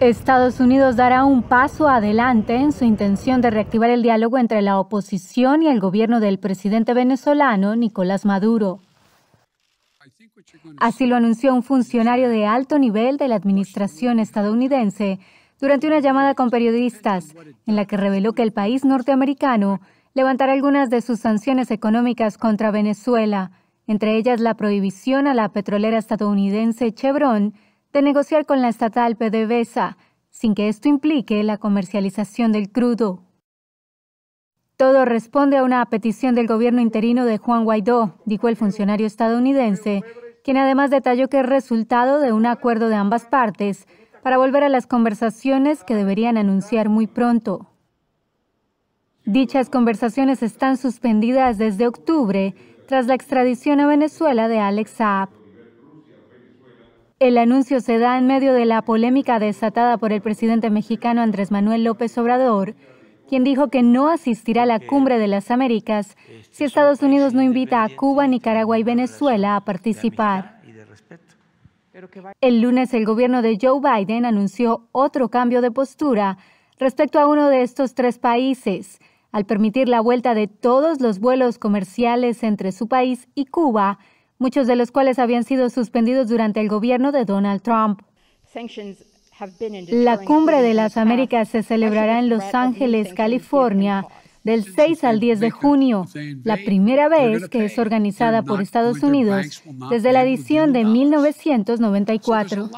Estados Unidos dará un paso adelante en su intención de reactivar el diálogo entre la oposición y el gobierno del presidente venezolano Nicolás Maduro. Así lo anunció un funcionario de alto nivel de la administración estadounidense durante una llamada con periodistas, en la que reveló que el país norteamericano levantará algunas de sus sanciones económicas contra Venezuela, entre ellas la prohibición a la petrolera estadounidense Chevron de negociar con la estatal PDVSA, sin que esto implique la comercialización del crudo. Todo responde a una petición del gobierno interino de Juan Guaidó, dijo el funcionario estadounidense, quien además detalló que es resultado de un acuerdo de ambas partes para volver a las conversaciones que deberían anunciar muy pronto. Dichas conversaciones están suspendidas desde octubre tras la extradición a Venezuela de Alex Saab, el anuncio se da en medio de la polémica desatada por el presidente mexicano Andrés Manuel López Obrador, quien dijo que no asistirá a la cumbre de las Américas este si Estados Unidos no invita a Cuba, Nicaragua y Venezuela a participar. El lunes el gobierno de Joe Biden anunció otro cambio de postura respecto a uno de estos tres países, al permitir la vuelta de todos los vuelos comerciales entre su país y Cuba, muchos de los cuales habían sido suspendidos durante el gobierno de Donald Trump. La cumbre de las Américas se celebrará en Los Ángeles, California, del 6 al 10 de junio, la primera vez que es organizada por Estados Unidos desde la edición de 1994.